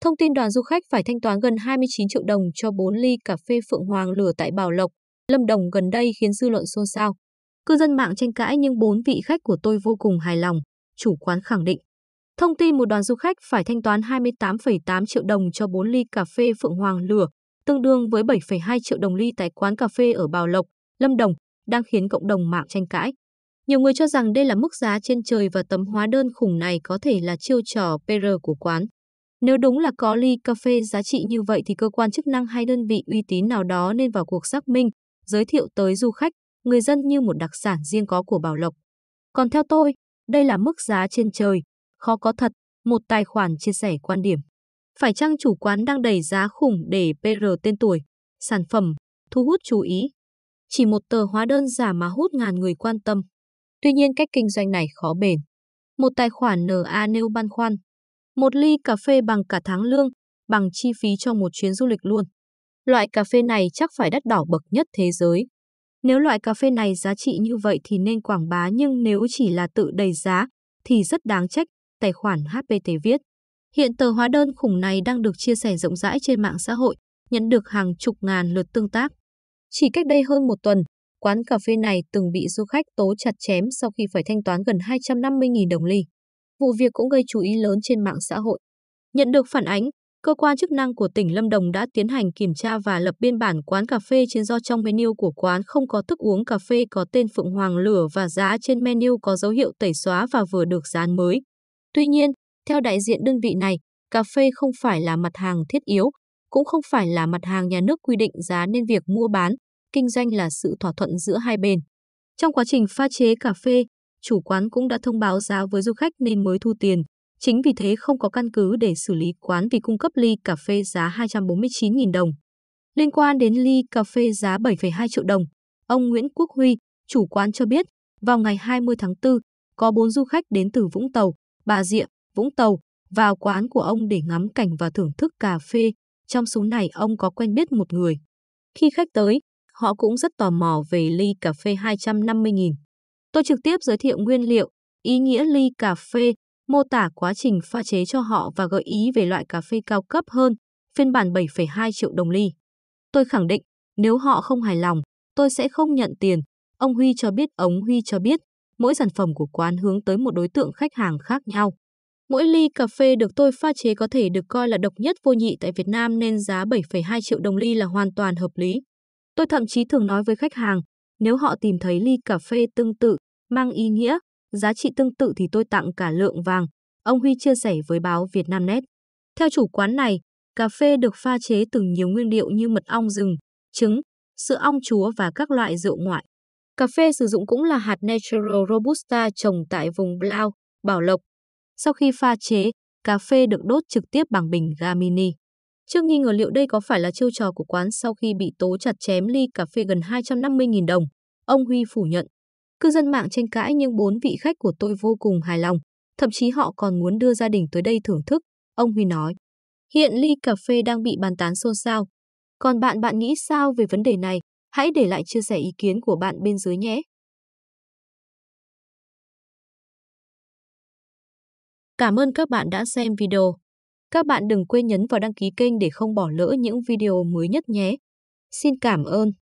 Thông tin đoàn du khách phải thanh toán gần 29 triệu đồng cho 4 ly cà phê Phượng Hoàng lửa tại Bảo Lộc, Lâm Đồng gần đây khiến dư luận xôn xao. Cư dân mạng tranh cãi nhưng bốn vị khách của tôi vô cùng hài lòng, chủ quán khẳng định. Thông tin một đoàn du khách phải thanh toán 28,8 triệu đồng cho 4 ly cà phê Phượng Hoàng lửa, tương đương với 7,2 triệu đồng ly tại quán cà phê ở Bảo Lộc, Lâm Đồng, đang khiến cộng đồng mạng tranh cãi. Nhiều người cho rằng đây là mức giá trên trời và tấm hóa đơn khủng này có thể là chiêu trò PR của quán. Nếu đúng là có ly cà phê giá trị như vậy thì cơ quan chức năng hay đơn vị uy tín nào đó nên vào cuộc xác minh, giới thiệu tới du khách, người dân như một đặc sản riêng có của Bảo Lộc. Còn theo tôi, đây là mức giá trên trời, khó có thật, một tài khoản chia sẻ quan điểm. Phải chăng chủ quán đang đẩy giá khủng để PR tên tuổi, sản phẩm, thu hút chú ý? Chỉ một tờ hóa đơn giả mà hút ngàn người quan tâm. Tuy nhiên cách kinh doanh này khó bền. Một tài khoản NA nêu băn khoăn, một ly cà phê bằng cả tháng lương, bằng chi phí cho một chuyến du lịch luôn. Loại cà phê này chắc phải đắt đỏ bậc nhất thế giới. Nếu loại cà phê này giá trị như vậy thì nên quảng bá nhưng nếu chỉ là tự đầy giá thì rất đáng trách, tài khoản HPT viết. Hiện tờ hóa đơn khủng này đang được chia sẻ rộng rãi trên mạng xã hội, nhận được hàng chục ngàn lượt tương tác. Chỉ cách đây hơn một tuần, quán cà phê này từng bị du khách tố chặt chém sau khi phải thanh toán gần 250.000 đồng ly. Vụ việc cũng gây chú ý lớn trên mạng xã hội. Nhận được phản ánh, cơ quan chức năng của tỉnh Lâm Đồng đã tiến hành kiểm tra và lập biên bản quán cà phê trên do trong menu của quán không có thức uống cà phê có tên Phượng Hoàng Lửa và giá trên menu có dấu hiệu tẩy xóa và vừa được dán mới. Tuy nhiên, theo đại diện đơn vị này, cà phê không phải là mặt hàng thiết yếu, cũng không phải là mặt hàng nhà nước quy định giá nên việc mua bán, kinh doanh là sự thỏa thuận giữa hai bên. Trong quá trình pha chế cà phê, chủ quán cũng đã thông báo giá với du khách nên mới thu tiền. Chính vì thế không có căn cứ để xử lý quán vì cung cấp ly cà phê giá 249.000 đồng. Liên quan đến ly cà phê giá 7,2 triệu đồng, ông Nguyễn Quốc Huy, chủ quán cho biết, vào ngày 20 tháng 4, có 4 du khách đến từ Vũng Tàu, Bà Rịa, Vũng Tàu vào quán của ông để ngắm cảnh và thưởng thức cà phê. Trong số này ông có quen biết một người. Khi khách tới, họ cũng rất tò mò về ly cà phê 250.000. Tôi trực tiếp giới thiệu nguyên liệu, ý nghĩa ly cà phê, mô tả quá trình pha chế cho họ và gợi ý về loại cà phê cao cấp hơn, phiên bản 7,2 triệu đồng ly. Tôi khẳng định, nếu họ không hài lòng, tôi sẽ không nhận tiền. Ông Huy cho biết ông Huy cho biết, mỗi sản phẩm của quán hướng tới một đối tượng khách hàng khác nhau. Mỗi ly cà phê được tôi pha chế có thể được coi là độc nhất vô nhị tại Việt Nam nên giá 7,2 triệu đồng ly là hoàn toàn hợp lý. Tôi thậm chí thường nói với khách hàng, nếu họ tìm thấy ly cà phê tương tự, mang ý nghĩa, giá trị tương tự thì tôi tặng cả lượng vàng, ông Huy chia sẻ với báo Vietnamnet. Theo chủ quán này, cà phê được pha chế từ nhiều nguyên liệu như mật ong rừng, trứng, sữa ong chúa và các loại rượu ngoại. Cà phê sử dụng cũng là hạt Natural Robusta trồng tại vùng Blau, Bảo Lộc. Sau khi pha chế, cà phê được đốt trực tiếp bằng bình ga mini. Trước nghi ngờ liệu đây có phải là chiêu trò của quán sau khi bị tố chặt chém ly cà phê gần 250.000 đồng, ông Huy phủ nhận. Cư dân mạng tranh cãi nhưng bốn vị khách của tôi vô cùng hài lòng, thậm chí họ còn muốn đưa gia đình tới đây thưởng thức, ông Huy nói. Hiện ly cà phê đang bị bàn tán xôn xao. Còn bạn bạn nghĩ sao về vấn đề này? Hãy để lại chia sẻ ý kiến của bạn bên dưới nhé. Cảm ơn các bạn đã xem video. Các bạn đừng quên nhấn vào đăng ký kênh để không bỏ lỡ những video mới nhất nhé. Xin cảm ơn.